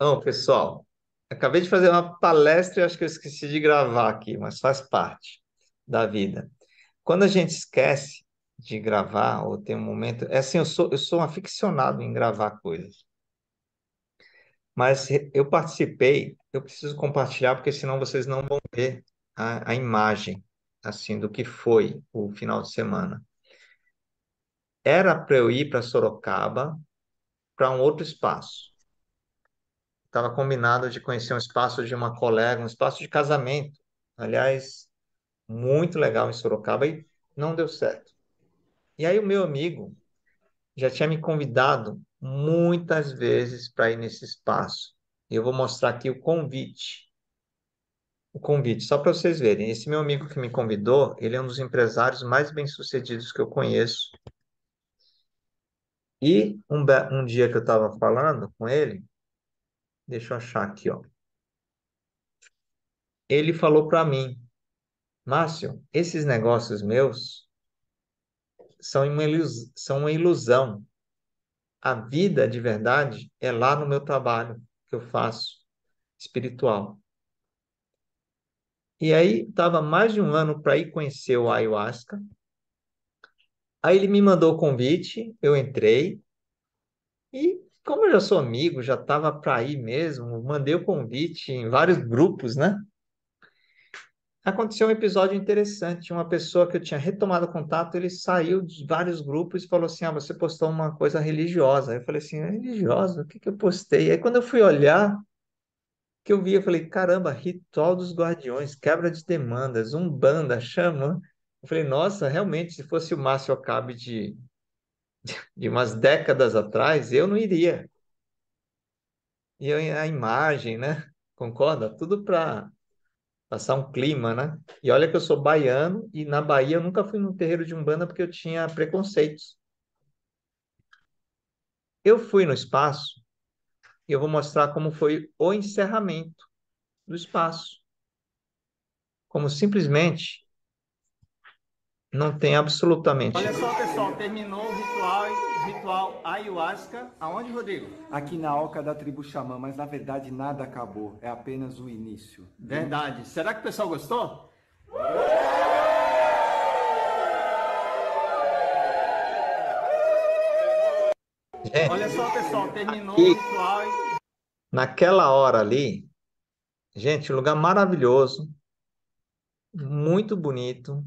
Então, pessoal, acabei de fazer uma palestra e acho que eu esqueci de gravar aqui, mas faz parte da vida. Quando a gente esquece de gravar ou tem um momento, é assim, eu sou eu sou um aficionado em gravar coisas. Mas eu participei, eu preciso compartilhar porque senão vocês não vão ver a, a imagem assim do que foi o final de semana. Era para eu ir para Sorocaba, para um outro espaço estava combinado de conhecer um espaço de uma colega, um espaço de casamento. Aliás, muito legal em Sorocaba e não deu certo. E aí o meu amigo já tinha me convidado muitas vezes para ir nesse espaço. E eu vou mostrar aqui o convite. O convite, só para vocês verem. Esse meu amigo que me convidou, ele é um dos empresários mais bem-sucedidos que eu conheço. E um, um dia que eu estava falando com ele, Deixa eu achar aqui, ó. Ele falou para mim, Márcio, esses negócios meus são uma, ilusão, são uma ilusão. A vida de verdade é lá no meu trabalho que eu faço espiritual. E aí estava mais de um ano para ir conhecer o ayahuasca. Aí ele me mandou o convite, eu entrei e como eu já sou amigo, já estava para ir mesmo, mandei o convite em vários grupos, né? Aconteceu um episódio interessante. Uma pessoa que eu tinha retomado contato, ele saiu de vários grupos e falou assim: Ah, você postou uma coisa religiosa. Eu falei assim: é Religiosa? O que, que eu postei? Aí quando eu fui olhar, que eu vi, eu falei: Caramba, ritual dos guardiões, quebra de demandas, umbanda, chama". Eu falei: Nossa, realmente, se fosse o Márcio Acabe de de umas décadas atrás, eu não iria. E a imagem, né? Concorda? Tudo para passar um clima, né? E olha que eu sou baiano e na Bahia eu nunca fui no terreiro de Umbanda porque eu tinha preconceitos. Eu fui no espaço e eu vou mostrar como foi o encerramento do espaço. Como simplesmente não tem absolutamente. Olha só, pessoal, terminou o ritual, ritual ayahuasca. Aonde, Rodrigo? Aqui na oca da tribo Xamã, mas na verdade nada acabou, é apenas o início. Verdade. Será que o pessoal gostou? Gente, é. Olha só, pessoal, terminou aqui, o ritual. Naquela hora ali, gente, lugar maravilhoso, muito bonito,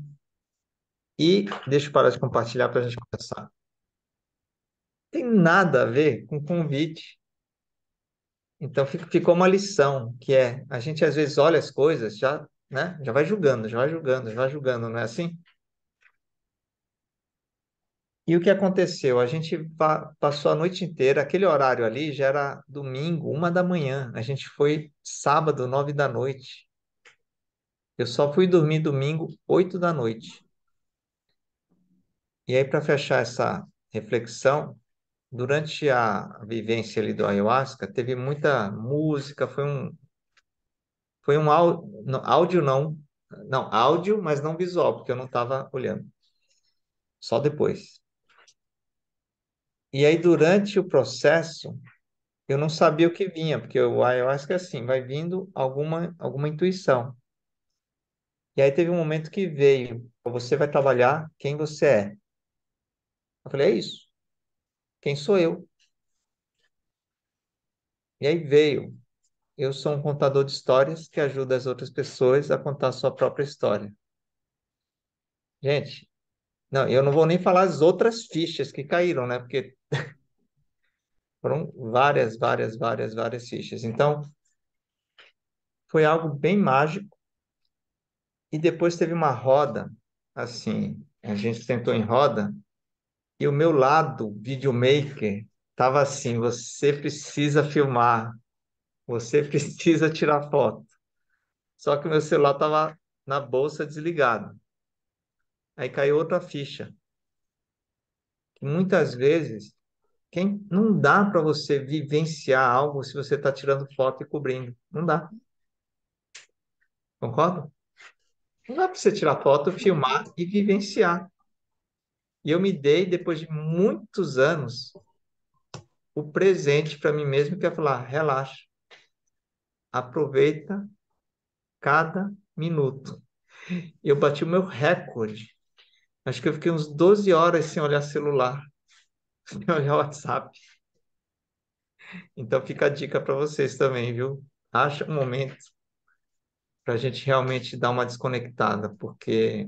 e deixa eu parar de compartilhar para a gente começar. Tem nada a ver com convite. Então ficou uma lição, que é a gente às vezes olha as coisas, já, né? Já vai julgando, já vai julgando, já vai julgando, não é assim? E o que aconteceu? A gente passou a noite inteira, aquele horário ali já era domingo, uma da manhã. A gente foi sábado, nove da noite. Eu só fui dormir domingo, oito da noite. E aí, para fechar essa reflexão, durante a vivência ali do ayahuasca, teve muita música, foi um. Foi um áudio, não, áudio não, não, áudio, mas não visual, porque eu não estava olhando. Só depois. E aí, durante o processo, eu não sabia o que vinha, porque o ayahuasca é assim, vai vindo alguma, alguma intuição. E aí teve um momento que veio, você vai trabalhar quem você é. Eu falei, é isso. Quem sou eu? E aí veio. Eu sou um contador de histórias que ajuda as outras pessoas a contar a sua própria história. Gente, não, eu não vou nem falar as outras fichas que caíram, né? Porque foram várias, várias, várias, várias fichas. Então, foi algo bem mágico. E depois teve uma roda, assim, a gente sentou em roda e o meu lado, videomaker, estava assim: você precisa filmar, você precisa tirar foto. Só que o meu celular estava na bolsa desligado. Aí caiu outra ficha. Muitas vezes, quem não dá para você vivenciar algo se você está tirando foto e cobrindo. Não dá. Concorda? Não dá para você tirar foto, filmar e vivenciar. E eu me dei, depois de muitos anos, o presente para mim mesmo, que é falar: relaxa, aproveita cada minuto. Eu bati o meu recorde. Acho que eu fiquei uns 12 horas sem olhar celular, sem olhar WhatsApp. Então fica a dica para vocês também, viu? Acha um momento para a gente realmente dar uma desconectada, porque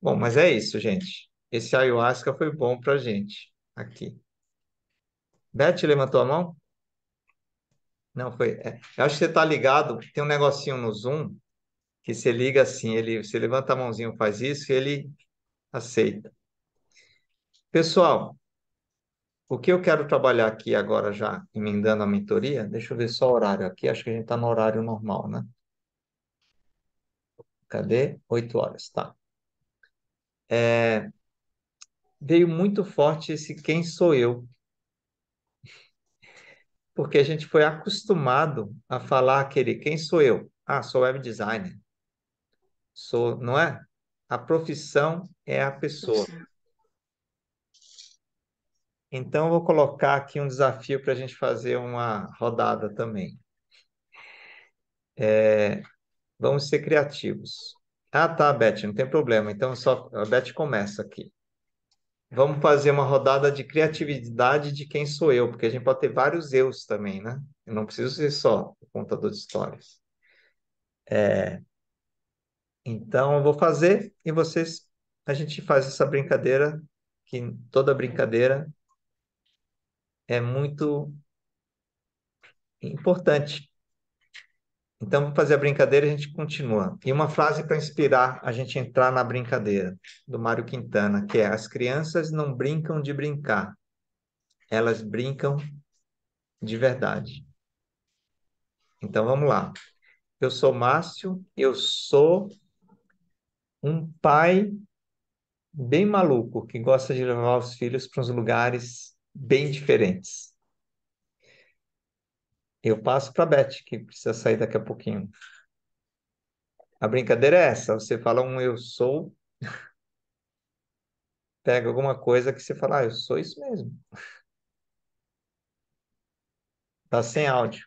Bom, mas é isso, gente. Esse ayahuasca foi bom para gente aqui. Beth levantou a mão? Não, foi. É. Eu acho que você está ligado. Tem um negocinho no Zoom que você liga assim, ele, você levanta a mãozinha, faz isso, e ele aceita. Pessoal, o que eu quero trabalhar aqui agora, já emendando a mentoria, deixa eu ver só o horário aqui, acho que a gente está no horário normal, né? Cadê? Oito horas, tá é, veio muito forte esse quem sou eu. Porque a gente foi acostumado a falar aquele quem sou eu? Ah, sou web designer. Sou, não é? A profissão é a pessoa. Então, eu vou colocar aqui um desafio para a gente fazer uma rodada também. É, vamos ser criativos. Ah, tá, Beth, não tem problema. Então, só a Beth começa aqui. Vamos fazer uma rodada de criatividade de quem sou eu, porque a gente pode ter vários eus também, né? Eu não preciso ser só o contador de histórias. É... Então, eu vou fazer e vocês. A gente faz essa brincadeira, que toda brincadeira é muito importante então, vamos fazer a brincadeira e a gente continua. E uma frase para inspirar a gente entrar na brincadeira, do Mário Quintana, que é: As crianças não brincam de brincar, elas brincam de verdade. Então, vamos lá. Eu sou Márcio, eu sou um pai bem maluco que gosta de levar os filhos para uns lugares bem diferentes. Eu passo para a Beth, que precisa sair daqui a pouquinho. A brincadeira é essa: você fala um eu sou, pega alguma coisa que você fala, ah, eu sou isso mesmo. Tá sem áudio.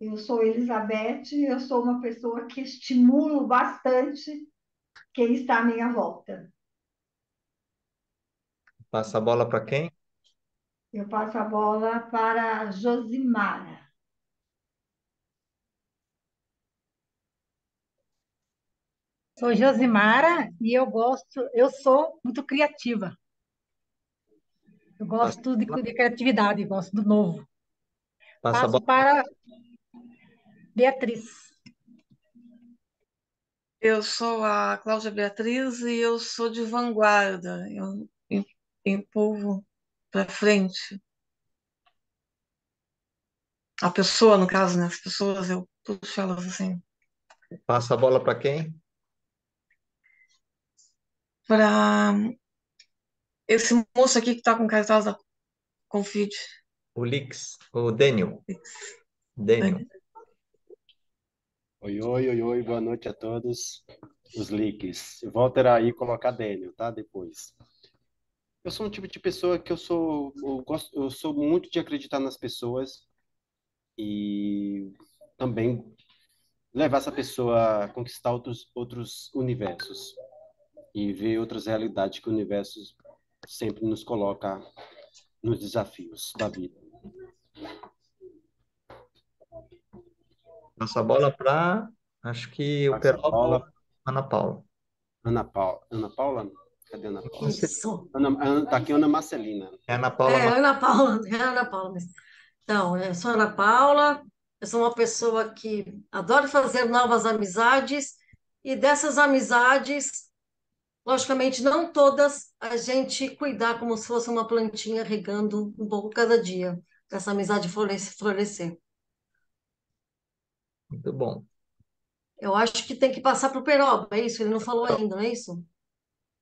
Eu sou Elizabeth, eu sou uma pessoa que estimulo bastante quem está à minha volta. Passa a bola para quem? Eu passo a bola para Josimara. Sou Josimara e eu gosto, eu sou muito criativa. Eu gosto de, de criatividade, gosto do novo. Passa Passo para Beatriz. Eu sou a Cláudia Beatriz e eu sou de vanguarda. Eu empurro para frente. A pessoa, no caso, né? As pessoas, eu puxo elas assim. Passa a bola para quem? Para hum, esse moço aqui que está com cartaz da Confid. O Lix, o Daniel. Lix. Daniel. Daniel. Oi, oi, oi, oi, boa noite a todos os leaks. Volta aí colocar Daniel, tá? Depois. Eu sou um tipo de pessoa que eu sou, eu gosto, eu sou muito de acreditar nas pessoas e também levar essa pessoa a conquistar outros outros universos e ver outras realidades que o universo sempre nos coloca nos desafios da vida. Nossa bola para, acho que Passa o Perol, Ana Paula. Ana Paula. Ana Paula? Cadê a Ana Paula? Ana, Ana, tá aqui Ana Marcelina. É Ana Paula. É, Ana Paula, é Ana Paula. Então, eu sou Ana Paula, eu sou uma pessoa que adora fazer novas amizades, e dessas amizades, logicamente, não todas, a gente cuidar como se fosse uma plantinha regando um pouco cada dia, para essa amizade florescer. Muito bom. Eu acho que tem que passar para o Peroba, é isso? Ele não falou então ainda, não é isso?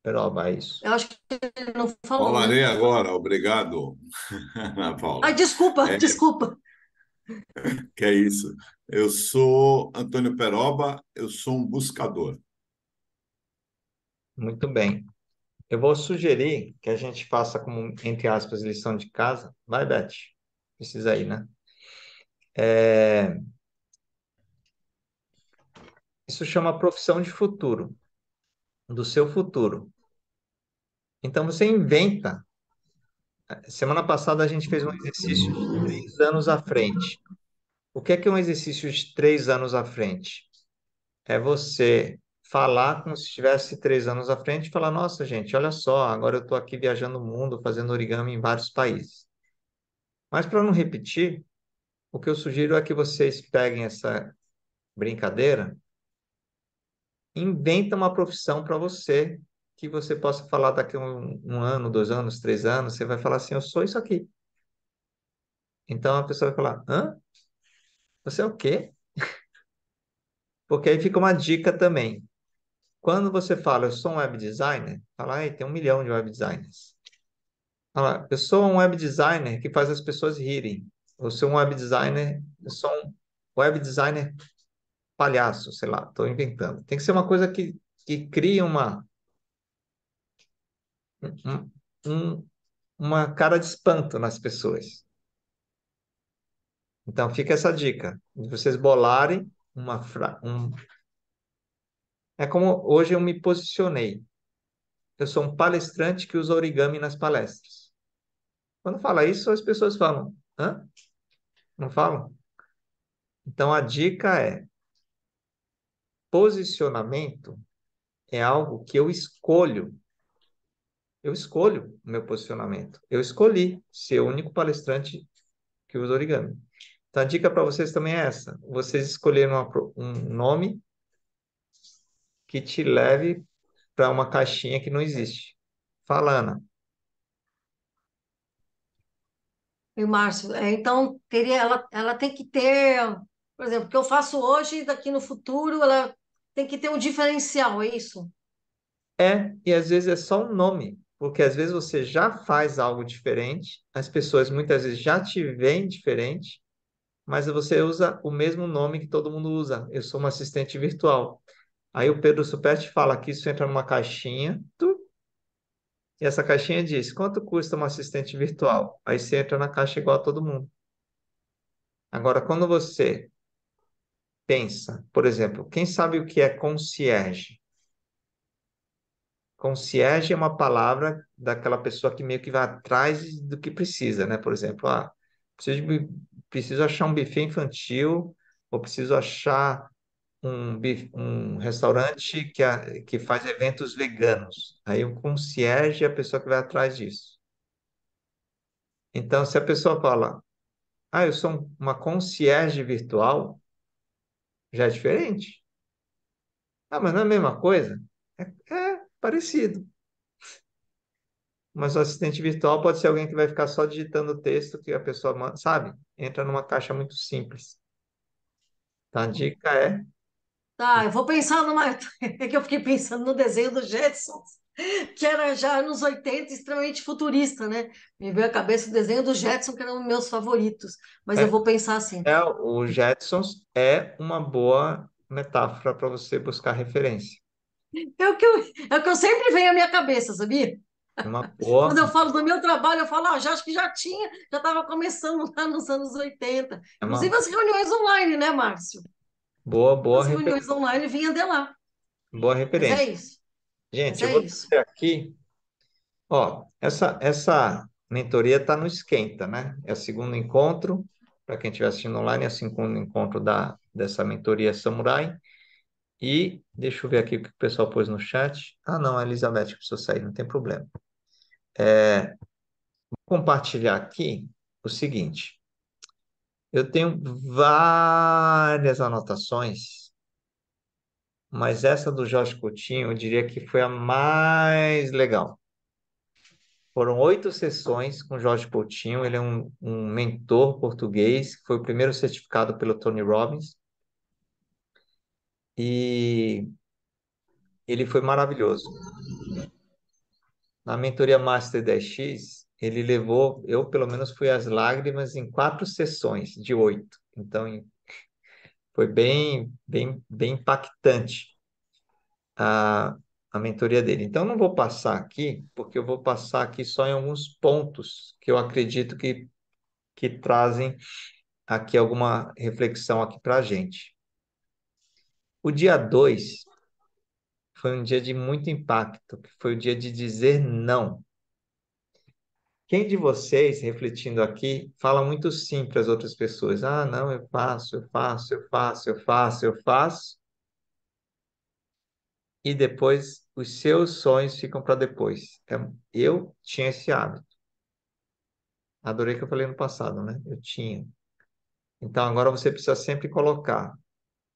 Pero mais. Eu acho que ele não falou. Né? Falarei muito. agora, obrigado, Ana Paula. Ai, desculpa, é, desculpa. Que é isso. Eu sou Antônio Peroba, eu sou um buscador. Muito bem. Eu vou sugerir que a gente faça como, entre aspas, lição de casa. Vai, Beth. Precisa ir, né? É... Isso chama profissão de futuro do seu futuro. Então você inventa. Semana passada a gente fez um exercício de três anos à frente. O que é que é um exercício de três anos à frente? É você falar como se estivesse três anos à frente e falar: nossa, gente, olha só, agora eu estou aqui viajando o mundo, fazendo origami em vários países. Mas para não repetir, o que eu sugiro é que vocês peguem essa brincadeira inventa uma profissão para você que você possa falar daqui a um, um, ano, dois anos, três anos, você vai falar assim, eu sou isso aqui. Então a pessoa vai falar, hã? Você é o quê? Porque aí fica uma dica também. Quando você fala, eu sou um web designer, fala, ei tem um milhão de web designers. Fala, eu sou um web designer que faz as pessoas rirem. Eu sou um web designer, eu sou um web designer palhaço, sei lá, estou inventando. Tem que ser uma coisa que, que crie uma, um, um, uma cara de espanto nas pessoas. Então fica essa dica, de vocês bolarem uma um... É como hoje eu me posicionei. Eu sou um palestrante que usa origami nas palestras. Quando fala isso, as pessoas falam, hã? Não falam? Então a dica é posicionamento é algo que eu escolho. Eu escolho o meu posicionamento. Eu escolhi ser o único palestrante que usa origami. Então, a dica para vocês também é essa: vocês escolherem uma, um nome que te leve para uma caixinha que não existe. Fala, Ana. E Márcio, é, então teria, ela, ela tem que ter, por exemplo, o que eu faço hoje, daqui no futuro, ela tem que ter um diferencial, é isso? É, e às vezes é só um nome, porque às vezes você já faz algo diferente, as pessoas muitas vezes já te veem diferente, mas você usa o mesmo nome que todo mundo usa. Eu sou um assistente virtual. Aí o Pedro Superti fala que isso entra numa caixinha, tu, e essa caixinha diz: quanto custa um assistente virtual? Aí você entra na caixa igual a todo mundo. Agora, quando você pensa. Por exemplo, quem sabe o que é concierge? Concierge é uma palavra daquela pessoa que meio que vai atrás do que precisa, né? Por exemplo, ah, preciso, de, preciso achar um buffet infantil ou preciso achar um, um restaurante que, a, que faz eventos veganos. Aí o concierge é a pessoa que vai atrás disso. Então, se a pessoa fala, ah, eu sou uma concierge virtual, já é diferente. Ah, mas não é a mesma coisa? É, é parecido. Mas o assistente virtual pode ser alguém que vai ficar só digitando o texto que a pessoa manda, sabe? Entra numa caixa muito simples. Então, a dica é. Tá, eu vou pensar numa. É que eu fiquei pensando no desenho do Jetsons que era já nos 80 extremamente futurista, né? Me veio à cabeça o desenho do Jetson, que era um dos meus favoritos, mas é, eu vou pensar assim. É, o Jetsons é uma boa metáfora para você buscar referência. É o, que eu, é o que eu sempre venho à minha cabeça, sabia? Uma boa... Quando eu falo do meu trabalho, eu falo, ah, já acho que já tinha, já estava começando lá nos anos 80. É uma... Inclusive as reuniões online, né, Márcio? Boa, boa. As reuniões online vinham de lá. Boa referência. Mas é isso. Gente, é eu vou dizer aqui, ó, essa, essa mentoria está no Esquenta, né? É o segundo encontro, para quem estiver assistindo online, é o segundo encontro da, dessa mentoria Samurai. E deixa eu ver aqui o que o pessoal pôs no chat. Ah, não, a Elizabeth precisou sair, não tem problema. É, vou compartilhar aqui o seguinte. Eu tenho várias anotações mas essa do Jorge Coutinho, eu diria que foi a mais legal. Foram oito sessões com Jorge Coutinho, ele é um, um mentor português, foi o primeiro certificado pelo Tony Robbins. E ele foi maravilhoso. Na mentoria Master 10X, ele levou, eu pelo menos fui às lágrimas em quatro sessões de oito. Então, em foi bem, bem, bem impactante a, a mentoria dele. Então, não vou passar aqui, porque eu vou passar aqui só em alguns pontos que eu acredito que, que trazem aqui alguma reflexão aqui para a gente. O dia 2 foi um dia de muito impacto, que foi o dia de dizer não. Quem de vocês, refletindo aqui, fala muito sim para as outras pessoas? Ah, não, eu faço, eu faço, eu faço, eu faço, eu faço. E depois os seus sonhos ficam para depois. É, eu tinha esse hábito. Adorei que eu falei no passado, né? Eu tinha. Então agora você precisa sempre colocar.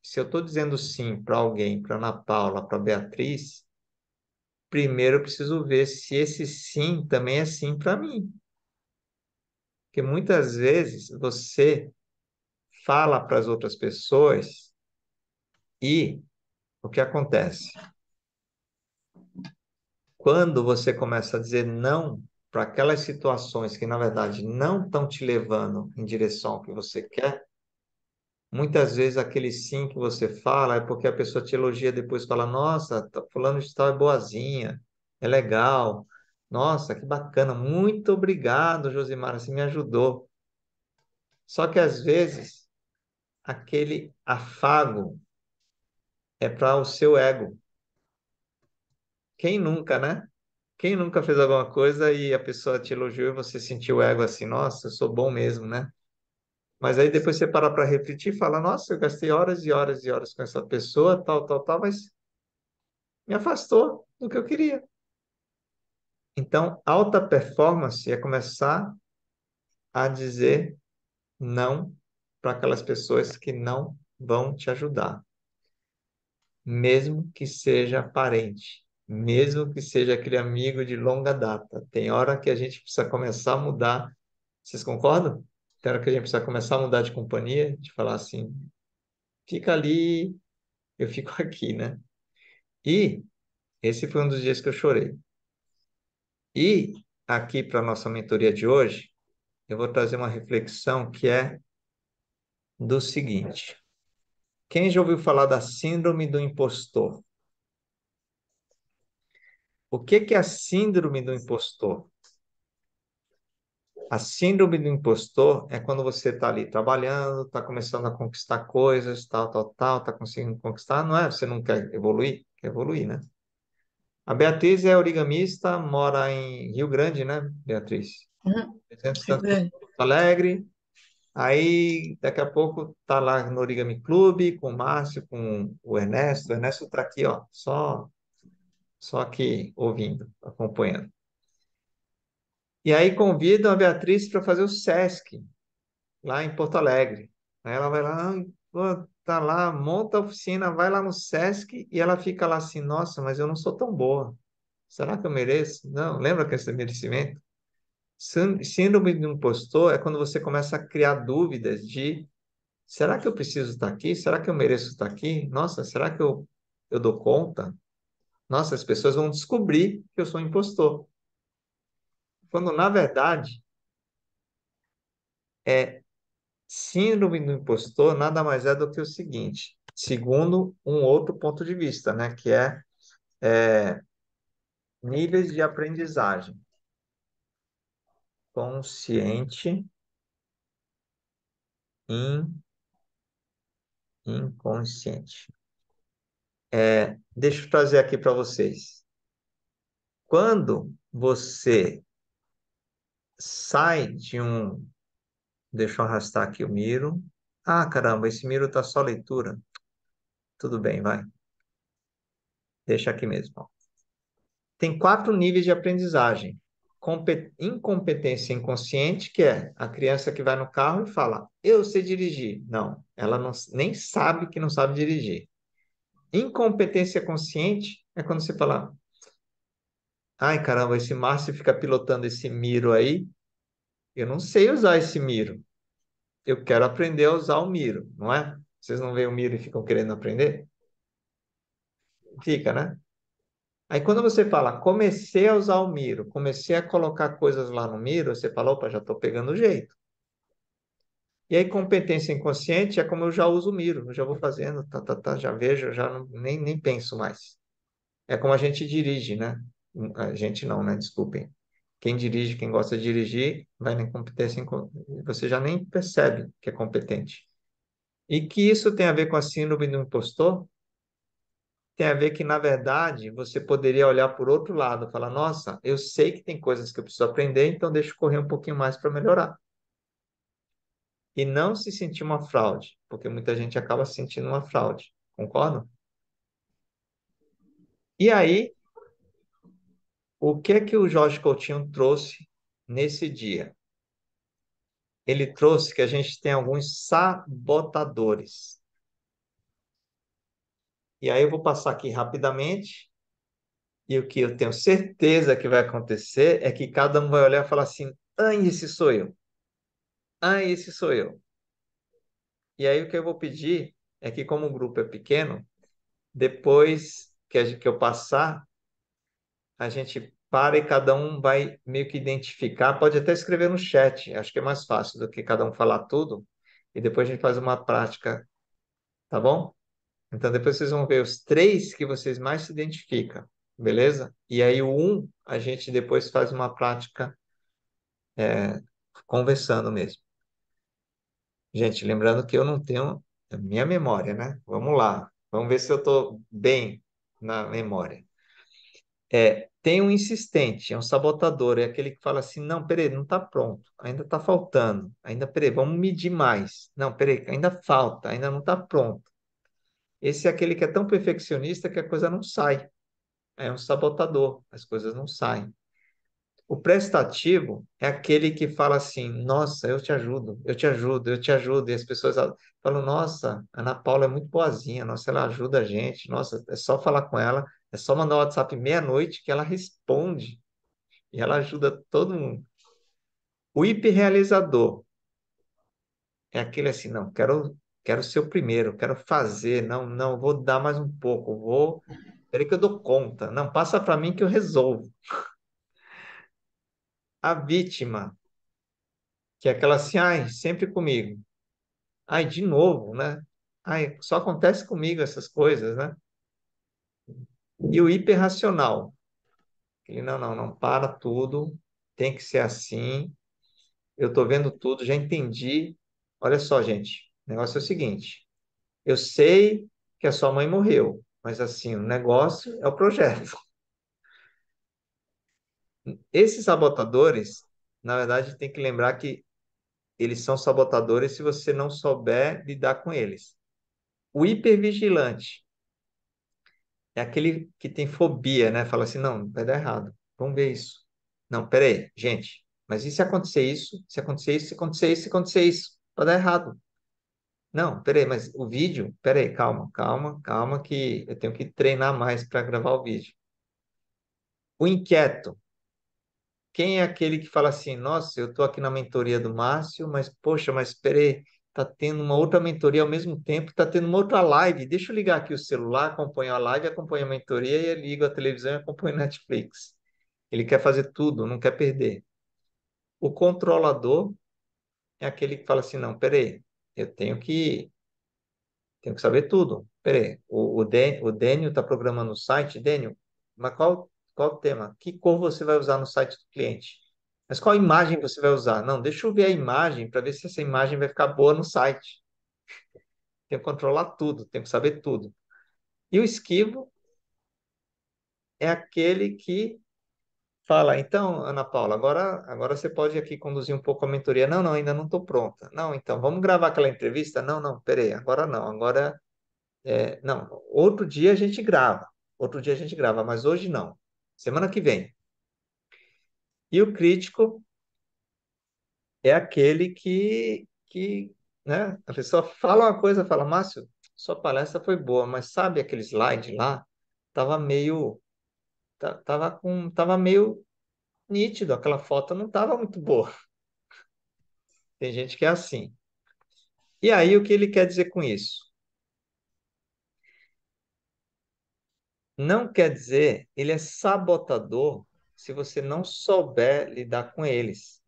Se eu estou dizendo sim para alguém, para Ana Paula, para Beatriz, primeiro eu preciso ver se esse sim também é sim para mim. Porque muitas vezes você fala para as outras pessoas e o que acontece? Quando você começa a dizer não para aquelas situações que na verdade não estão te levando em direção ao que você quer, Muitas vezes aquele sim que você fala é porque a pessoa te elogia depois fala: Nossa, tá, fulano de tal é boazinha, é legal. Nossa, que bacana, muito obrigado, Josimar, você me ajudou. Só que às vezes aquele afago é para o seu ego. Quem nunca, né? Quem nunca fez alguma coisa e a pessoa te elogiou e você sentiu o ego assim, nossa, eu sou bom mesmo, né? Mas aí depois você para para refletir e fala: Nossa, eu gastei horas e horas e horas com essa pessoa, tal, tal, tal, mas me afastou do que eu queria. Então, alta performance é começar a dizer não para aquelas pessoas que não vão te ajudar. Mesmo que seja parente, mesmo que seja aquele amigo de longa data. Tem hora que a gente precisa começar a mudar. Vocês concordam? Tem então, hora que a gente precisa começar a mudar de companhia, de falar assim, fica ali, eu fico aqui, né? E esse foi um dos dias que eu chorei. E aqui para nossa mentoria de hoje, eu vou trazer uma reflexão que é do seguinte. Quem já ouviu falar da síndrome do impostor? O que, que é a síndrome do impostor? A síndrome do impostor é quando você está ali trabalhando, está começando a conquistar coisas, tal, tal, tal, está conseguindo conquistar, não é? Você não quer evoluir? Quer evoluir, né? A Beatriz é origamista, mora em Rio Grande, né, Beatriz? Uhum. Porto Alegre. Aí, daqui a pouco, está lá no Origami Clube, com o Márcio, com o Ernesto. O Ernesto está aqui, ó, só, só aqui ouvindo, acompanhando. E aí convidam a Beatriz para fazer o SESC, lá em Porto Alegre. Aí ela vai lá, ah, tá lá, monta a oficina, vai lá no SESC e ela fica lá assim: nossa, mas eu não sou tão boa. Será que eu mereço? Não, lembra que esse merecimento? Síndrome um impostor é quando você começa a criar dúvidas de será que eu preciso estar aqui? Será que eu mereço estar aqui? Nossa, será que eu, eu dou conta? Nossa, as pessoas vão descobrir que eu sou um impostor quando na verdade é síndrome do impostor nada mais é do que o seguinte, segundo um outro ponto de vista, né, que é, é níveis de aprendizagem consciente in, inconsciente. É, deixa eu trazer aqui para vocês. Quando você sai de um. Deixa eu arrastar aqui o miro. Ah, caramba, esse miro está só leitura. Tudo bem, vai. Deixa aqui mesmo. Tem quatro níveis de aprendizagem. Incompetência inconsciente, que é a criança que vai no carro e fala, eu sei dirigir. Não, ela não, nem sabe que não sabe dirigir. Incompetência consciente é quando você fala, Ai, caramba, esse Márcio fica pilotando esse Miro aí. Eu não sei usar esse Miro. Eu quero aprender a usar o Miro, não é? Vocês não veem o Miro e ficam querendo aprender? Fica, né? Aí quando você fala, comecei a usar o Miro, comecei a colocar coisas lá no Miro, você fala, opa, já estou pegando o jeito. E aí competência inconsciente é como eu já uso o Miro, eu já vou fazendo, tá, tá, tá, já vejo, já não, nem, nem penso mais. É como a gente dirige, né? a gente não, né? Desculpem. Quem dirige, quem gosta de dirigir, vai na competência, você já nem percebe que é competente. E que isso tem a ver com a síndrome do impostor? Tem a ver que, na verdade, você poderia olhar por outro lado, e falar: nossa, eu sei que tem coisas que eu preciso aprender, então deixa eu correr um pouquinho mais para melhorar. E não se sentir uma fraude, porque muita gente acaba se sentindo uma fraude, concordam? E aí, o que é que o Jorge Coutinho trouxe nesse dia? Ele trouxe que a gente tem alguns sabotadores. E aí eu vou passar aqui rapidamente. E o que eu tenho certeza que vai acontecer é que cada um vai olhar e falar assim: ah, esse sou eu. Ah, esse sou eu. E aí o que eu vou pedir é que, como o grupo é pequeno, depois que eu passar, a gente para e cada um vai meio que identificar, pode até escrever no chat, acho que é mais fácil do que cada um falar tudo, e depois a gente faz uma prática, tá bom? Então depois vocês vão ver os três que vocês mais se identificam, beleza? E aí o um, a gente depois faz uma prática é, conversando mesmo. Gente, lembrando que eu não tenho minha memória, né? Vamos lá, vamos ver se eu estou bem na memória é tem um insistente, é um sabotador, é aquele que fala assim, não, peraí, não está pronto, ainda está faltando, ainda, peraí, vamos medir mais, não, peraí, ainda falta, ainda não está pronto. Esse é aquele que é tão perfeccionista que a coisa não sai, é um sabotador, as coisas não saem. O prestativo é aquele que fala assim, nossa, eu te ajudo, eu te ajudo, eu te ajudo, e as pessoas falam, nossa, Ana Paula é muito boazinha, nossa, ela ajuda a gente, nossa, é só falar com ela é só mandar o WhatsApp meia-noite que ela responde e ela ajuda todo mundo. O hiperrealizador é aquele assim, não, quero quero ser o primeiro, quero fazer, não, não, vou dar mais um pouco, vou, peraí que eu dou conta, não, passa para mim que eu resolvo. A vítima, que é aquela assim, ai, sempre comigo, ai, de novo, né? Ai, só acontece comigo essas coisas, né? E o hiperracional. Ele, não, não, não, para tudo, tem que ser assim. Eu estou vendo tudo, já entendi. Olha só, gente, o negócio é o seguinte: eu sei que a sua mãe morreu, mas assim, o negócio é o projeto. Esses sabotadores, na verdade, tem que lembrar que eles são sabotadores se você não souber lidar com eles. O hipervigilante é aquele que tem fobia, né? Fala assim, não, vai dar errado. Vamos ver isso. Não, peraí, gente. Mas e se acontecer isso? Se acontecer isso, se acontecer isso, se acontecer isso? Vai dar errado. Não, peraí, mas o vídeo, peraí, calma, calma, calma, que eu tenho que treinar mais para gravar o vídeo. O inquieto. Quem é aquele que fala assim, nossa, eu estou aqui na mentoria do Márcio, mas poxa, mas peraí, está tendo uma outra mentoria ao mesmo tempo, está tendo uma outra live. Deixa eu ligar aqui o celular, acompanho a live, acompanho a mentoria e ligo a televisão e acompanho Netflix. Ele quer fazer tudo, não quer perder. O controlador é aquele que fala assim: não, peraí, eu tenho que tenho que saber tudo. Peraí, o, o, Dan, o Daniel está programando o site, Daniel, mas qual, qual o tema? Que cor você vai usar no site do cliente? Mas qual imagem você vai usar? Não, deixa eu ver a imagem para ver se essa imagem vai ficar boa no site. Tenho que controlar tudo, tenho que saber tudo. E o esquivo é aquele que fala, então, Ana Paula, agora, agora você pode aqui conduzir um pouco a mentoria. Não, não, ainda não estou pronta. Não, então, vamos gravar aquela entrevista? Não, não, peraí, agora não, agora... É, não, outro dia a gente grava, outro dia a gente grava, mas hoje não. Semana que vem. E o crítico é aquele que, que né? a pessoa fala uma coisa, fala, Márcio, sua palestra foi boa, mas sabe aquele slide lá? Tava meio. Tava, com, tava meio nítido, aquela foto não tava muito boa. Tem gente que é assim. E aí, o que ele quer dizer com isso? Não quer dizer ele é sabotador se você não souber lidar com eles.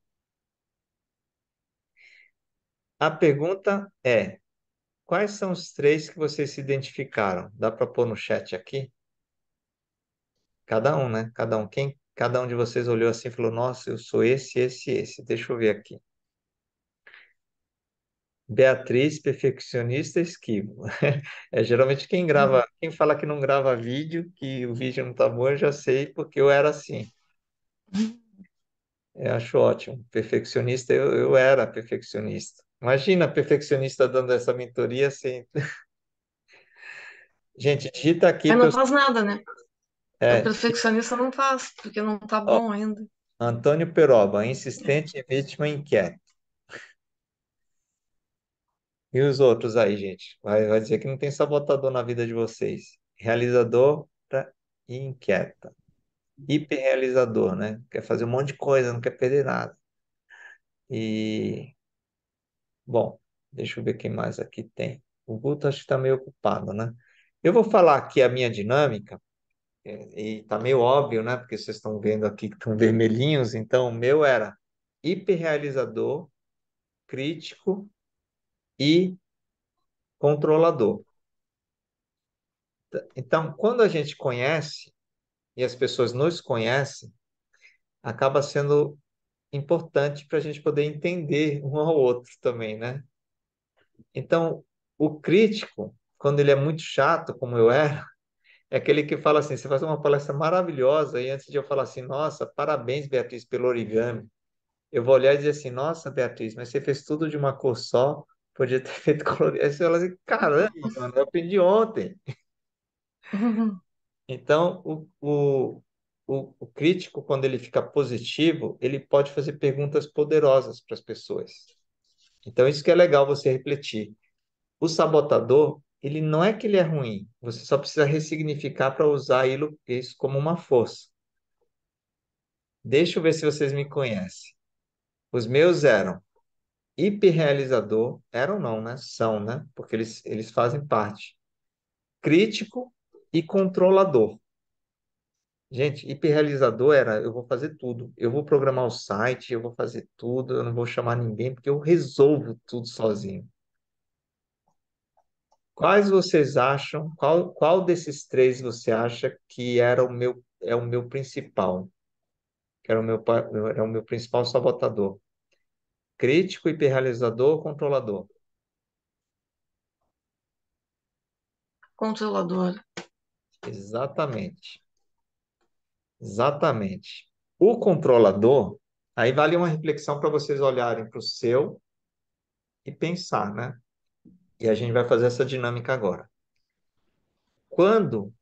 A pergunta é: quais são os três que vocês se identificaram? Dá para pôr no chat aqui? Cada um, né? Cada um. Quem? Cada um de vocês olhou assim e falou: Nossa, eu sou esse, esse, esse. Deixa eu ver aqui. Beatriz, perfeccionista, esquivo. É geralmente quem grava, quem fala que não grava vídeo, que o vídeo não tá bom, eu já sei porque eu era assim. Eu é, acho ótimo. Perfeccionista, eu, eu era perfeccionista. Imagina perfeccionista dando essa mentoria assim. Gente, digita aqui. Mas não faz nada, né? É. O perfeccionista não faz, porque não está bom ainda. Antônio Peroba, insistente, vítima, inquieto. E os outros aí, gente? Vai, vai dizer que não tem sabotador na vida de vocês. Realizadora e inquieta hiperrealizador, né? Quer fazer um monte de coisa, não quer perder nada. E, bom, deixa eu ver quem mais aqui tem. O Guto acho que está meio ocupado, né? Eu vou falar aqui a minha dinâmica, é, e está meio óbvio, né? Porque vocês estão vendo aqui que estão vermelhinhos, então o meu era hiperrealizador, crítico e controlador. Então, quando a gente conhece e as pessoas nos conhecem, acaba sendo importante para a gente poder entender um ao outro também, né? Então, o crítico, quando ele é muito chato, como eu era, é aquele que fala assim: você faz uma palestra maravilhosa, e antes de eu falar assim, nossa, parabéns, Beatriz, pelo origami, eu vou olhar e dizer assim: nossa, Beatriz, mas você fez tudo de uma cor só, podia ter feito colorido. Aí você fala assim: caramba, mano, é eu aprendi ontem. Então, o, o, o, o crítico, quando ele fica positivo, ele pode fazer perguntas poderosas para as pessoas. Então, isso que é legal você refletir. O sabotador, ele não é que ele é ruim, você só precisa ressignificar para usar isso como uma força. Deixa eu ver se vocês me conhecem. Os meus eram hiperrealizador, eram não, né? São, né? Porque eles, eles fazem parte. Crítico, e controlador. Gente, hiperrealizador era eu vou fazer tudo. Eu vou programar o site, eu vou fazer tudo, eu não vou chamar ninguém, porque eu resolvo tudo sozinho. Quais vocês acham? Qual, qual desses três você acha que era o meu é o meu principal? Que era o meu era o meu principal sabotador? Crítico, hiperrealizador, controlador? Controlador. Exatamente. Exatamente. O controlador, aí vale uma reflexão para vocês olharem para o seu e pensar, né? E a gente vai fazer essa dinâmica agora. Quando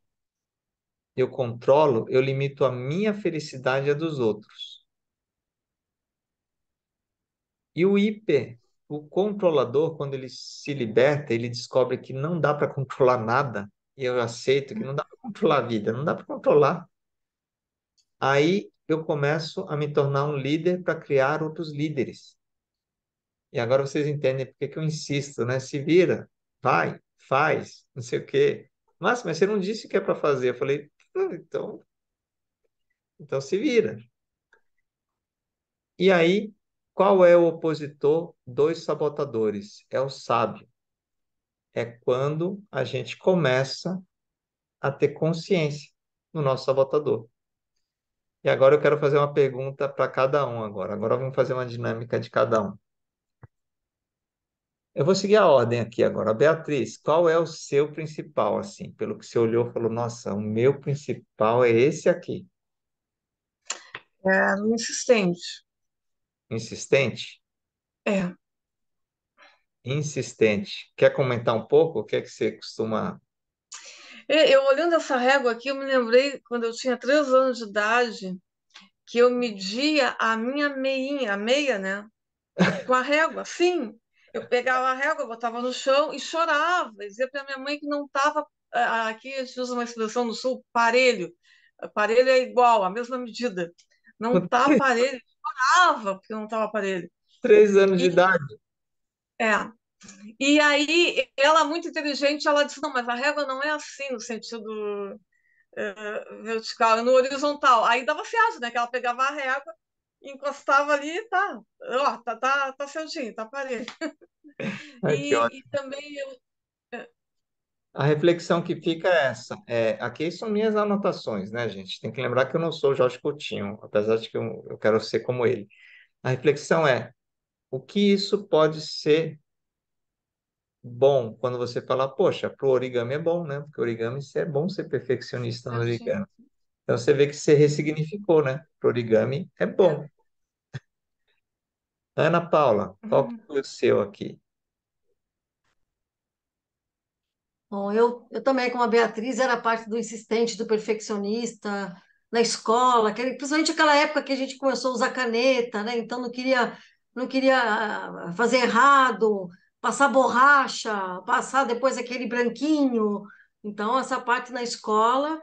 eu controlo, eu limito a minha felicidade e a dos outros. E o hiper, o controlador, quando ele se liberta, ele descobre que não dá para controlar nada e eu aceito que não dá para controlar a vida, não dá para controlar. Aí eu começo a me tornar um líder para criar outros líderes. E agora vocês entendem porque que eu insisto, né? Se vira, vai, faz, não sei o quê. Mas, mas você não disse que é para fazer. Eu falei, ah, então, então se vira. E aí, qual é o opositor dos sabotadores? É o sábio é quando a gente começa a ter consciência no nosso sabotador. E agora eu quero fazer uma pergunta para cada um agora. Agora vamos fazer uma dinâmica de cada um. Eu vou seguir a ordem aqui agora. Beatriz, qual é o seu principal, assim? Pelo que você olhou, falou, nossa, o meu principal é esse aqui. É insistente. Insistente? É insistente. Quer comentar um pouco? O que é que você costuma. É, eu olhando essa régua aqui, eu me lembrei quando eu tinha três anos de idade que eu media a minha meinha, a meia, né? Com a régua, sim. Eu pegava a régua, botava no chão e chorava. Dizia para minha mãe que não estava. Aqui a gente usa uma expressão no sul, parelho. Parelho é igual, a mesma medida. Não está parelho, chorava porque não estava parelho. Três anos e... de idade. É. E aí, ela, muito inteligente, ela disse: não, mas a régua não é assim no sentido uh, vertical, é no horizontal. Aí dava certo, né? Que ela pegava a régua, encostava ali e tá, ó, tá, tá, tá certinho, tá parelho. É e, e, também eu. É. A reflexão que fica é essa. É, aqui são minhas anotações, né, gente? Tem que lembrar que eu não sou o Jorge Coutinho, apesar de que eu, eu quero ser como ele. A reflexão é: o que isso pode ser bom quando você fala, poxa, pro origami é bom, né? Porque origami é bom ser perfeccionista no origami. Então você vê que você ressignificou, né? Pro origami é bom. Ana Paula, qual uhum. que foi é o seu aqui? Bom, eu, eu também, como a Beatriz, era parte do insistente, do perfeccionista, na escola, que, principalmente aquela época que a gente começou a usar caneta, né? Então não queria não queria ah, fazer errado, passar borracha, passar depois aquele branquinho. Então, essa parte na escola,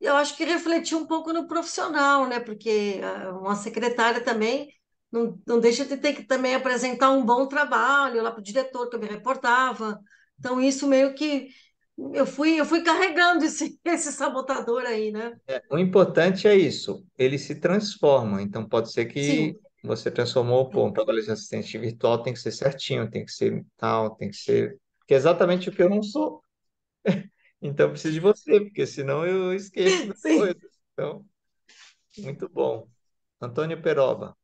eu acho que refletiu um pouco no profissional, né? Porque ah, uma secretária também não, não deixa de ter que também apresentar um bom trabalho lá para o diretor que eu me reportava. Então, isso meio que eu fui, eu fui carregando esse, esse sabotador aí, né? É, o importante é isso, ele se transforma, então pode ser que Sim você transformou, o ponto. Uhum. Agora, o assistente virtual tem que ser certinho, tem que ser tal, tem que ser. Que é exatamente o que eu não sou. Então eu preciso de você, porque senão eu esqueço das Sim. coisas. Então, muito bom. Antônio Peroba.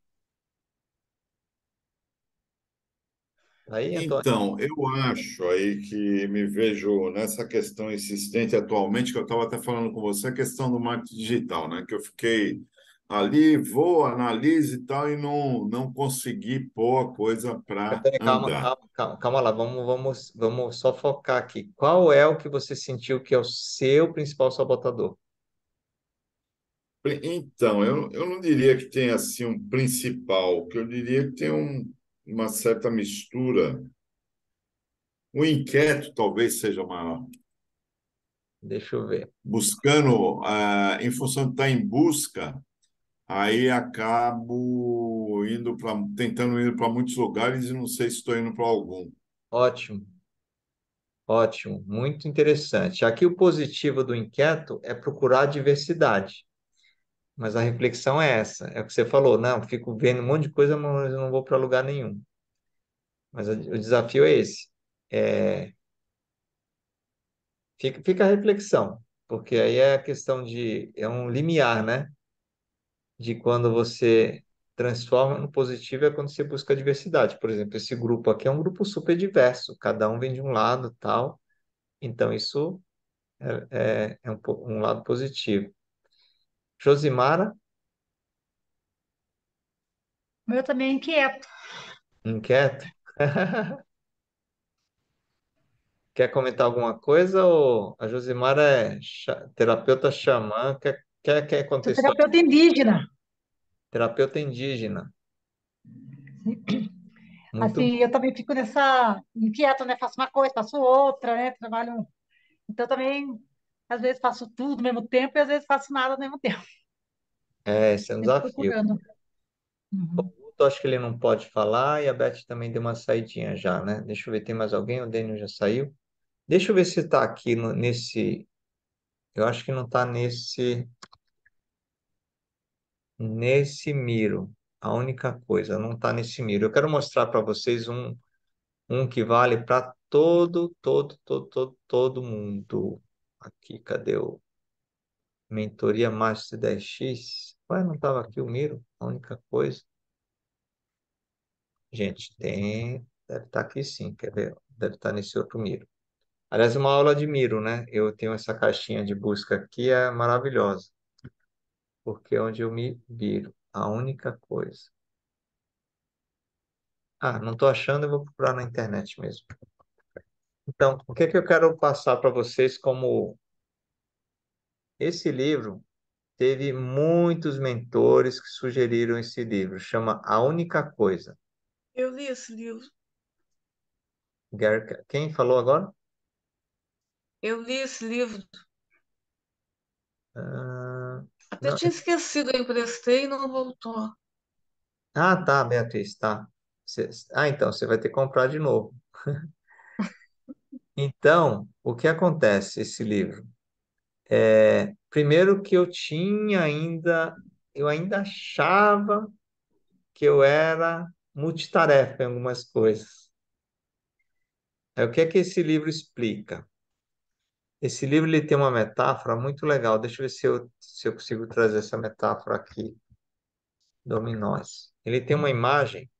Aí, Então, eu acho aí que me vejo nessa questão insistente atualmente, que eu estava até falando com você, a questão do marketing digital, né? Que eu fiquei ali, vou, analise e tal, e não, não consegui pôr a coisa para. Calma, calma, calma, calma lá, vamos, vamos, vamos só focar aqui. Qual é o que você sentiu que é o seu principal sabotador? Então, eu, eu não diria que tem assim um principal, que eu diria que tem um, uma certa mistura. O inquieto talvez seja maior. Deixa eu ver. Buscando, uh, em função de estar tá em busca aí acabo indo para tentando ir para muitos lugares e não sei se estou indo para algum. Ótimo. Ótimo, muito interessante. Aqui o positivo do inquieto é procurar diversidade. Mas a reflexão é essa, é o que você falou, não, fico vendo um monte de coisa, mas eu não vou para lugar nenhum. Mas o desafio é esse. É... Fica, fica a reflexão, porque aí é a questão de é um limiar, né? de quando você transforma no positivo é quando você busca a diversidade. Por exemplo, esse grupo aqui é um grupo super diverso, cada um vem de um lado tal. Então, isso é, é, é um, um lado positivo. Josimara? eu também é inquieto. Inquieto? Quer comentar alguma coisa? Ou a Josimara é terapeuta xamã, quer Quer, quer contar Terapeuta indígena. Terapeuta indígena. Sim. Assim, eu também fico nessa inquieta, né? Faço uma coisa, faço outra, né? Trabalho. Então também, às vezes, faço tudo ao mesmo tempo e às vezes faço nada ao mesmo tempo. É, esse é um desafio. Eu uhum. acho que ele não pode falar e a Beth também deu uma saidinha já, né? Deixa eu ver, tem mais alguém? O Daniel já saiu. Deixa eu ver se está aqui no, nesse. Eu acho que não está nesse nesse Miro. A única coisa, não está nesse Miro. Eu quero mostrar para vocês um, um que vale para todo, todo, todo, todo, todo mundo. Aqui, cadê o Mentoria Master 10X? Ué, não estava aqui o Miro? A única coisa. Gente, tem. Deve estar tá aqui sim, quer ver? Deve estar tá nesse outro Miro. Aliás, é uma aula de Miro, né? Eu tenho essa caixinha de busca aqui, é maravilhosa porque é onde eu me viro, a única coisa. Ah, não estou achando, eu vou procurar na internet mesmo. Então, o que é que eu quero passar para vocês como esse livro teve muitos mentores que sugeriram esse livro, chama A Única Coisa. Eu li esse livro. Quem falou agora? Eu li esse livro. Ah, até tinha esquecido, eu emprestei e não voltou. Ah, tá, Beatriz, tá. Ah, então, você vai ter que comprar de novo. Então, o que acontece esse livro? É, primeiro que eu tinha ainda, eu ainda achava que eu era multitarefa em algumas coisas. o que é que esse livro explica? Esse livro ele tem uma metáfora muito legal. Deixa eu ver se eu, se eu consigo trazer essa metáfora aqui. Dominós. Ele tem uma imagem.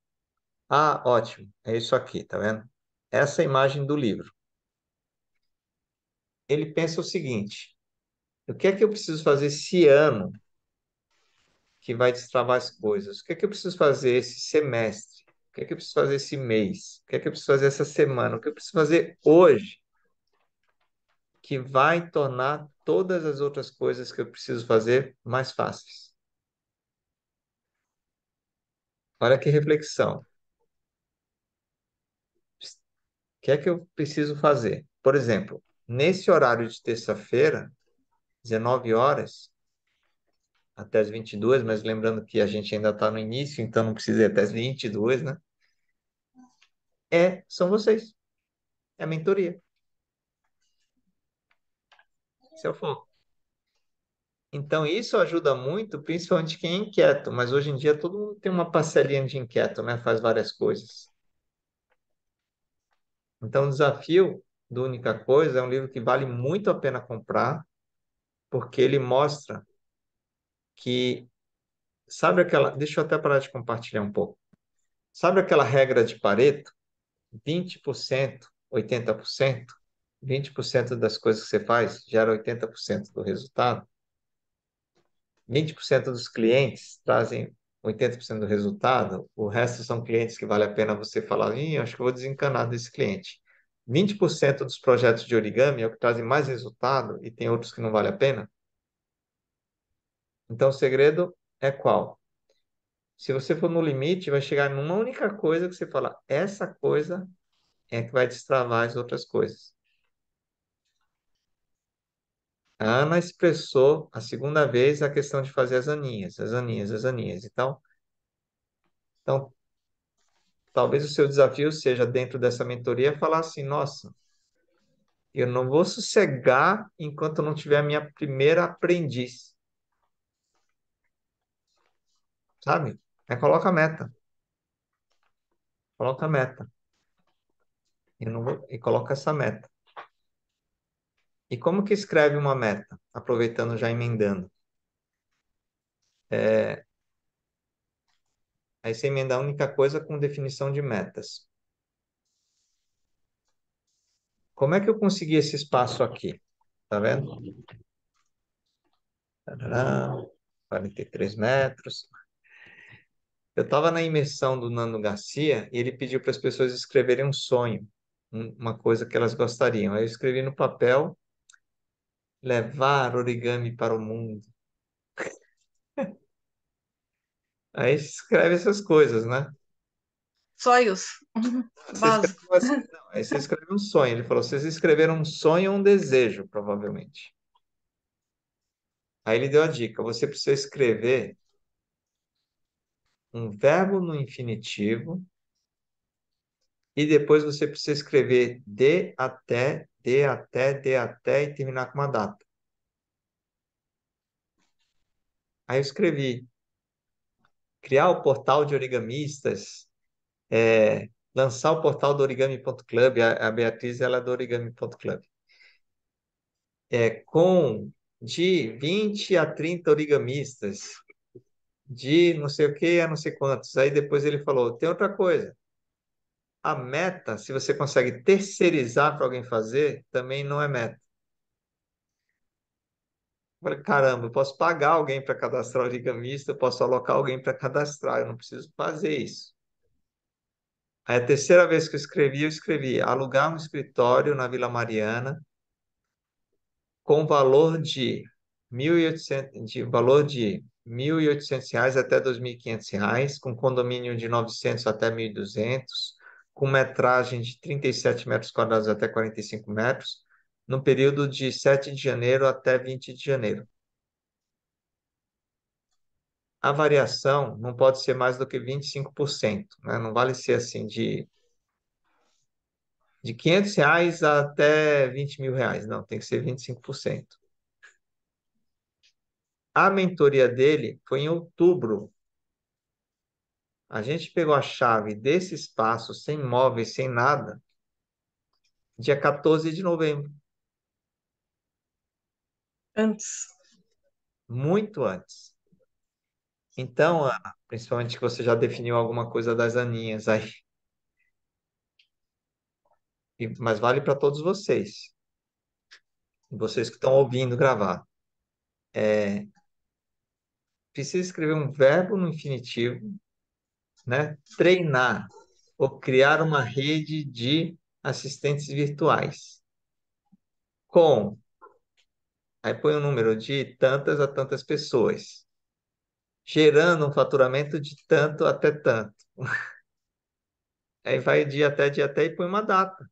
Ah, ótimo. É isso aqui, tá vendo? Essa é imagem do livro. Ele pensa o seguinte: o que é que eu preciso fazer esse ano que vai destravar as coisas? O que é que eu preciso fazer esse semestre? O que é que eu preciso fazer esse mês? O que é que eu preciso fazer essa semana? O que eu preciso fazer hoje que vai tornar todas as outras coisas que eu preciso fazer mais fáceis. Olha que reflexão. O que é que eu preciso fazer? Por exemplo, nesse horário de terça-feira, 19 horas, até as 22, mas lembrando que a gente ainda está no início, então não precisa ir até as 22, né? É, são vocês. É a mentoria foco. Então, isso ajuda muito, principalmente quem é inquieto, mas hoje em dia todo mundo tem uma parcelinha de inquieto, né? Faz várias coisas. Então, o desafio do Única Coisa é um livro que vale muito a pena comprar, porque ele mostra que, sabe aquela, deixa eu até parar de compartilhar um pouco. Sabe aquela regra de Pareto? 20%, 80%? 20% das coisas que você faz gera 80% do resultado. 20% dos clientes trazem 80% do resultado, o resto são clientes que vale a pena você falar, Ih, acho que vou desencanar desse cliente. 20% dos projetos de origami é o que trazem mais resultado e tem outros que não vale a pena. Então, o segredo é qual? Se você for no limite, vai chegar numa única coisa que você fala, essa coisa é que vai destravar as outras coisas. A Ana expressou a segunda vez a questão de fazer as aninhas, as aninhas, as aninhas. Então, então talvez o seu desafio seja, dentro dessa mentoria, falar assim: nossa, eu não vou sossegar enquanto não tiver a minha primeira aprendiz. Sabe? É, coloca a meta. Coloca a meta. Eu não vou, e coloca essa meta. E como que escreve uma meta? Aproveitando já emendando. É... Aí você emenda a única coisa com definição de metas. Como é que eu consegui esse espaço aqui? Tá vendo? Tadadá, 43 metros. Eu estava na imersão do Nando Garcia e ele pediu para as pessoas escreverem um sonho, uma coisa que elas gostariam. Aí eu escrevi no papel Levar origami para o mundo. Aí escreve essas coisas, né? Sonhos. Você assim, não, aí você escreve um sonho. Ele falou: vocês escreveram um sonho ou um desejo, provavelmente. Aí ele deu a dica: você precisa escrever um verbo no infinitivo e depois você precisa escrever de até de até, de até e terminar com uma data. Aí eu escrevi: criar o portal de origamistas, é, lançar o portal do origami.club, a, a Beatriz ela é do origami.club, é, com de 20 a 30 origamistas, de não sei o que a não sei quantos. Aí depois ele falou: tem outra coisa, a meta, se você consegue terceirizar para alguém fazer, também não é meta. Eu falei, caramba, eu posso pagar alguém para cadastrar o ligamista, eu posso alocar alguém para cadastrar, eu não preciso fazer isso. Aí a terceira vez que eu escrevi, eu escrevi alugar um escritório na Vila Mariana com valor de 1.800, de valor de R$ 1.800 até R$ 2.500, com condomínio de 900 até 1.200, com metragem de 37 metros quadrados até 45 metros, no período de 7 de janeiro até 20 de janeiro. A variação não pode ser mais do que 25%, né? não vale ser assim de de 500 reais até 20 mil reais. Não, tem que ser 25%. A mentoria dele foi em outubro a gente pegou a chave desse espaço, sem móveis, sem nada, dia 14 de novembro. Antes. Muito antes. Então, Ana, principalmente que você já definiu alguma coisa das aninhas aí. E, mas vale para todos vocês. Vocês que estão ouvindo gravar. É, precisa escrever um verbo no infinitivo né, treinar ou criar uma rede de assistentes virtuais com aí põe um número de tantas a tantas pessoas, gerando um faturamento de tanto até tanto. Aí vai dia até dia até e põe uma data.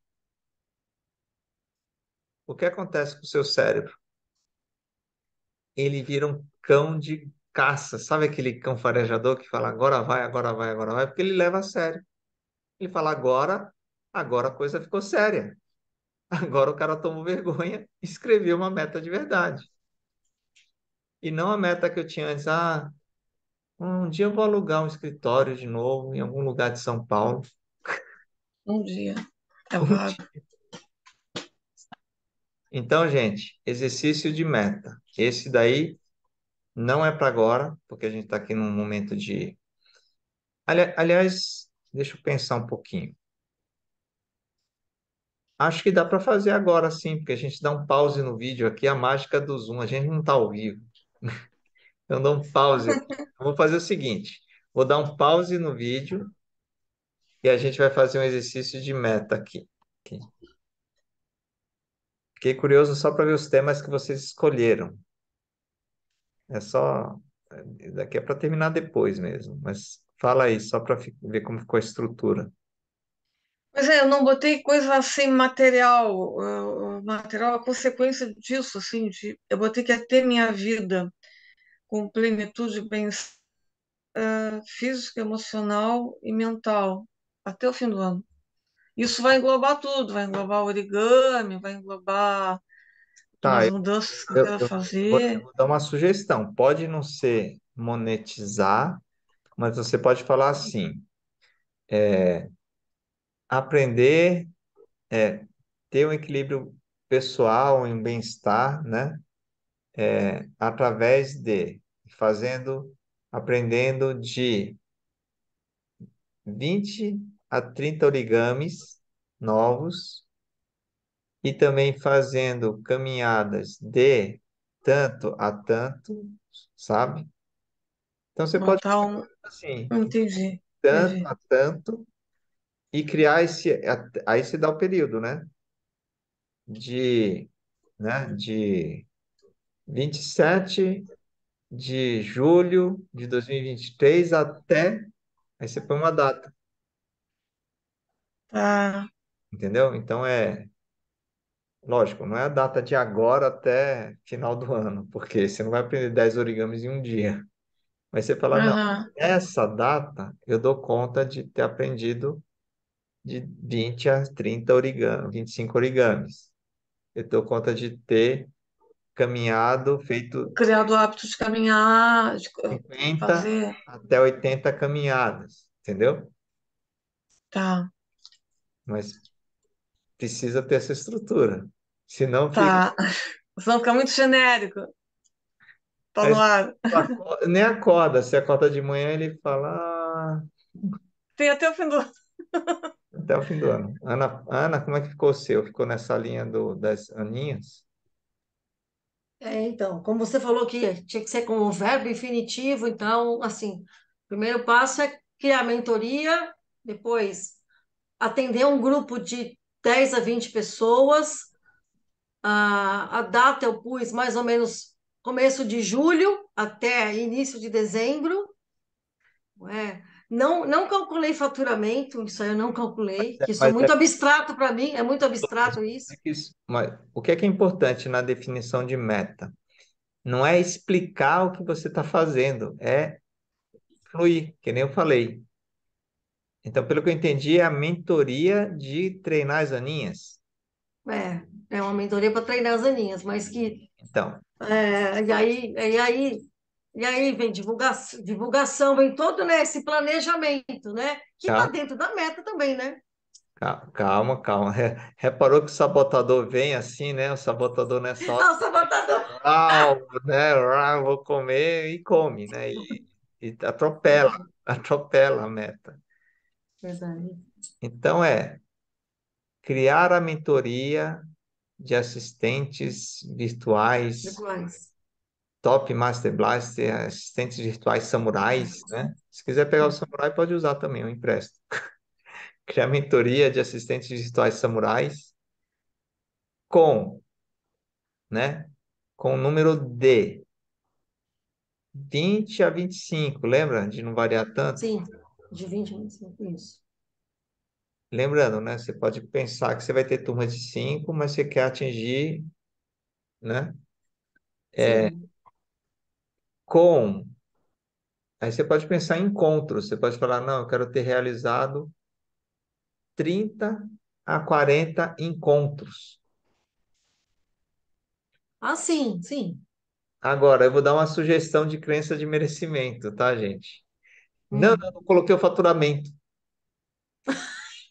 O que acontece com o seu cérebro? Ele vira um cão de caça, sabe aquele cão farejador que fala agora vai, agora vai, agora vai, porque ele leva a sério. Ele fala agora, agora a coisa ficou séria. Agora o cara tomou vergonha e escreveu uma meta de verdade. E não a meta que eu tinha antes, ah, um dia eu vou alugar um escritório de novo em algum lugar de São Paulo. Um dia. É um Dia. Então, gente, exercício de meta. Esse daí não é para agora, porque a gente está aqui num momento de. Ali, aliás, deixa eu pensar um pouquinho. Acho que dá para fazer agora sim, porque a gente dá um pause no vídeo aqui, a mágica do Zoom, a gente não está ao vivo. Então dá um pause. Eu vou fazer o seguinte: vou dar um pause no vídeo e a gente vai fazer um exercício de meta aqui. aqui. Fiquei curioso só para ver os temas que vocês escolheram. É só. É, daqui é para terminar depois mesmo, mas fala aí, só para ver como ficou a estrutura. Pois é, eu não botei coisa assim, material, uh, material, a consequência disso, assim, de, eu botei que até minha vida com plenitude bem uh, física, emocional e mental, até o fim do ano. Isso vai englobar tudo, vai englobar origami, vai englobar Tá, as mudanças que eu, eu quero fazer. Vou, eu vou dar uma sugestão. Pode não ser monetizar, mas você pode falar assim: é, aprender, é, ter um equilíbrio pessoal em um bem-estar, né? É, através de fazendo, aprendendo de 20 a 30 origamis novos e também fazendo caminhadas de tanto a tanto, sabe? Então você pode um... assim, entendi, tanto entendi. a tanto e criar esse aí se dá o período, né? De, né, de 27 de julho de 2023 até aí você põe uma data. Tá. Entendeu? Então é Lógico, não é a data de agora até final do ano, porque você não vai aprender 10 origamis em um dia. Mas você fala, uhum. não, essa data eu dou conta de ter aprendido de 20 a 30 origamis, 25 origamis. Eu dou conta de ter caminhado, feito. Criado o hábito de caminhar, de 50 fazer. até 80 caminhadas, entendeu? Tá. Mas precisa ter essa estrutura. Senão tá. fica... Senão fica muito genérico. Tá no ar. nem acorda. Se acorda de manhã, ele fala... Ah. Tem até o fim do ano Até o fim do ano. Ana, Ana, como é que ficou o seu? Ficou nessa linha do, das aninhas? É, então, como você falou que tinha que ser com o verbo infinitivo, então, assim, o primeiro passo é criar a mentoria, depois atender um grupo de 10 a 20 pessoas, a, a data eu pus mais ou menos começo de julho até início de dezembro. Ué, não, não calculei faturamento, isso aí eu não calculei, é, isso é muito é... abstrato para mim, é muito abstrato é isso. Mas, o que é, que é importante na definição de meta? Não é explicar o que você está fazendo, é fluir, que nem eu falei. Então, pelo que eu entendi, é a mentoria de treinar as aninhas. É. É uma mentoria para treinar as aninhas, mas que. Então. É, e, aí, e, aí, e aí vem divulgação, divulgação, vem todo né, esse planejamento, né? Que está dentro da meta também, né? Calma, calma. Reparou que o sabotador vem assim, né? O sabotador não é só. Não, o sabotador. né? vou comer e come, né? E, e atropela, atropela a meta. Verdade. Então é criar a mentoria de assistentes virtuais. Virtuais. Top Master Blaster, assistentes virtuais samurais, uhum. né? Se quiser pegar o uhum. samurai, pode usar também, eu é empresto. Criar mentoria de assistentes virtuais samurais com, né? Com o número de 20 a 25, lembra? De não variar tanto? Sim, de 20 a 25, isso. Lembrando, né? Você pode pensar que você vai ter turma de cinco, mas você quer atingir, né? É, com. Aí você pode pensar em encontros. Você pode falar, não, eu quero ter realizado 30 a 40 encontros. Ah, sim, sim. Agora, eu vou dar uma sugestão de crença de merecimento, tá, gente? Hum. Não, não, não coloquei o faturamento.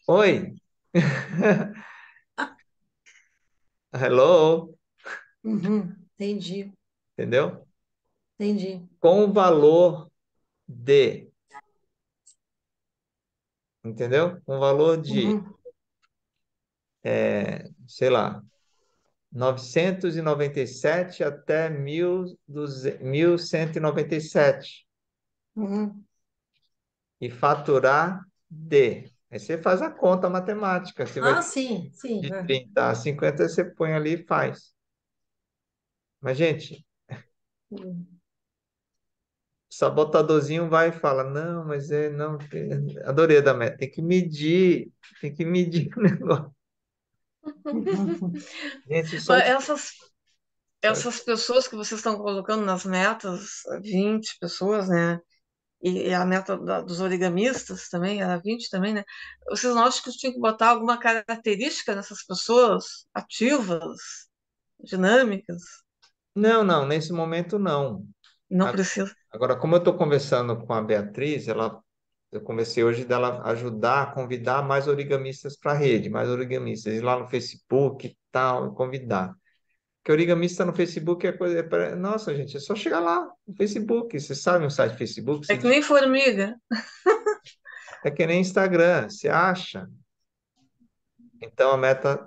Oi. Ah. Hello. Uhum, entendi, Entendeu? entendi. Com o valor de. Entendeu? Com o valor de, Uhum, e é, sei lá, 997 até noventa 1197. uhum. E faturar de. Aí você faz a conta matemática. Você ah, vai sim, sim. De 30 é. a 50, você põe ali e faz. Mas, gente, o hum. sabotadorzinho vai e fala, não, mas é, não, adorei da meta, tem que medir, tem que medir o negócio. gente, só... Essas, essas pessoas que vocês estão colocando nas metas, 20 pessoas, né? e a meta da, dos origamistas também, era 20 também, né? Vocês não acham que tinha que botar alguma característica nessas pessoas ativas, dinâmicas? Não, não, nesse momento não. Não precisa. Agora, como eu estou conversando com a Beatriz, ela, eu comecei hoje dela ajudar a convidar mais origamistas para a rede, mais origamistas, ir lá no Facebook e tal, convidar que origamista no Facebook é coisa. É pra... Nossa, gente, é só chegar lá no Facebook. você sabe o site Facebook? É que nem formiga. é que nem Instagram, você acha. Então a meta,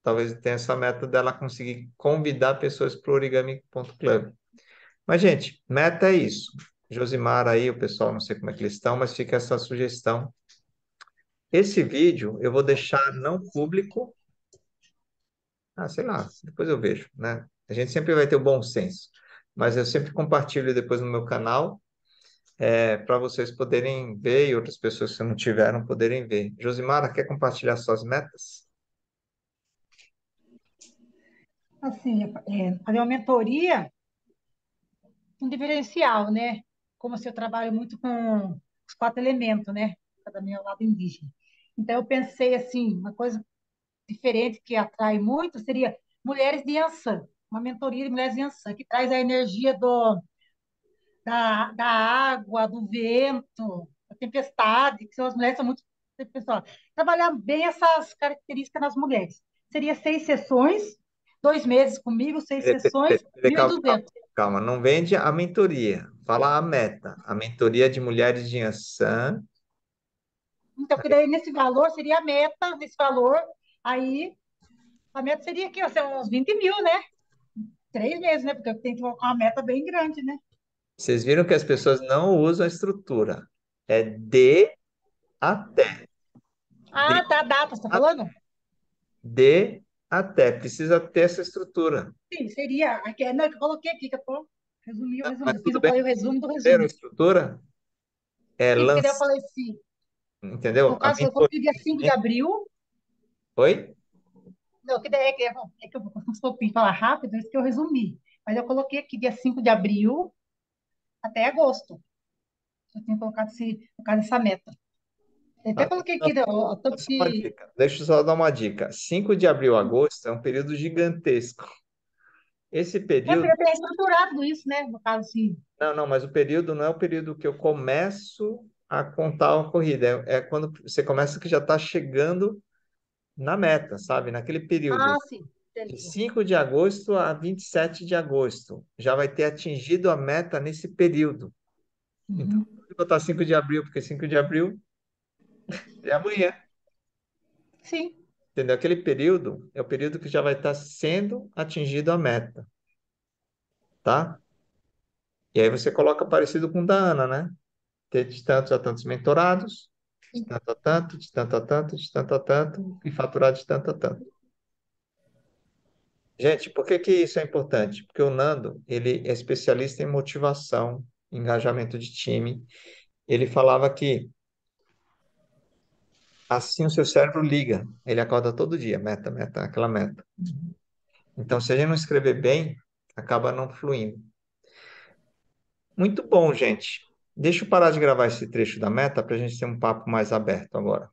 talvez tenha essa meta dela conseguir convidar pessoas para o origami.club. Mas, gente, meta é isso. Josimar aí, o pessoal, não sei como é que eles estão, mas fica essa sugestão. Esse vídeo eu vou deixar não público, ah, sei lá, depois eu vejo, né? A gente sempre vai ter o bom senso. Mas eu sempre compartilho depois no meu canal é, para vocês poderem ver e outras pessoas que não tiveram poderem ver. Josimara, quer compartilhar suas metas? Assim, é, fazer uma mentoria, um diferencial, né? Como assim, eu trabalho muito com os quatro elementos, né? Cada meu lado indígena. Então, eu pensei assim, uma coisa diferente que atrai muito seria Mulheres de Ansan, uma mentoria de Mulheres de Ansan, que traz a energia do, da, da água, do vento, da tempestade, que são as mulheres são muito pessoal. Trabalhar bem essas características nas mulheres. Seria seis sessões, dois meses comigo, seis é, é, sessões, é, Calma, calma, não vende a mentoria, fala a meta, a mentoria de Mulheres de Ansan. Então, que daí nesse valor seria a meta, nesse valor, Aí a meta seria que assim, uns 20 mil, né? Três meses, né? Porque eu tenho que colocar uma meta bem grande, né? Vocês viram que as pessoas não usam a estrutura. É de até. Ah, de, tá, data, você tá falando? De até. Precisa ter essa estrutura. Sim, seria. É, não, eu coloquei aqui, que eu tô. Ah, resumi o resumo. Fiz bem, o resumo do resumo. A estrutura? É lance Eu falei sim. Entendeu? No caso, eu pedir 5 de abril, Oi? Não, que ideia é, é, é que, eu vou falar rápido, é isso que eu resumi. Mas eu coloquei aqui dia 5 de abril até agosto. Eu tenho colocado esse, colocado essa meta. Eu até ah, coloquei aqui. Não, ó, tô que... Deixa eu só dar uma dica. 5 de abril a agosto é um período gigantesco. Esse período. É, é estruturado isso, né? No caso, sim. Não, não, mas o período não é o período que eu começo a contar uma corrida. É, é quando você começa que já está chegando na meta, sabe? Naquele período. Ah, sim. De 5 de agosto a 27 de agosto. Já vai ter atingido a meta nesse período. Uhum. Então, vou botar 5 de abril, porque 5 de abril é amanhã. Sim. Entendeu? Aquele período é o período que já vai estar sendo atingido a meta. Tá? E aí você coloca parecido com o da Ana, né? Ter de tantos a tantos mentorados, de tanto a tanto, de tanto a tanto, de tanto a tanto, e faturar de tanto a tanto. Gente, por que, que isso é importante? Porque o Nando, ele é especialista em motivação, engajamento de time. Ele falava que assim o seu cérebro liga, ele acorda todo dia, meta, meta, aquela meta. Então, se a gente não escrever bem, acaba não fluindo. Muito bom, gente. Deixa eu parar de gravar esse trecho da meta para a gente ter um papo mais aberto agora.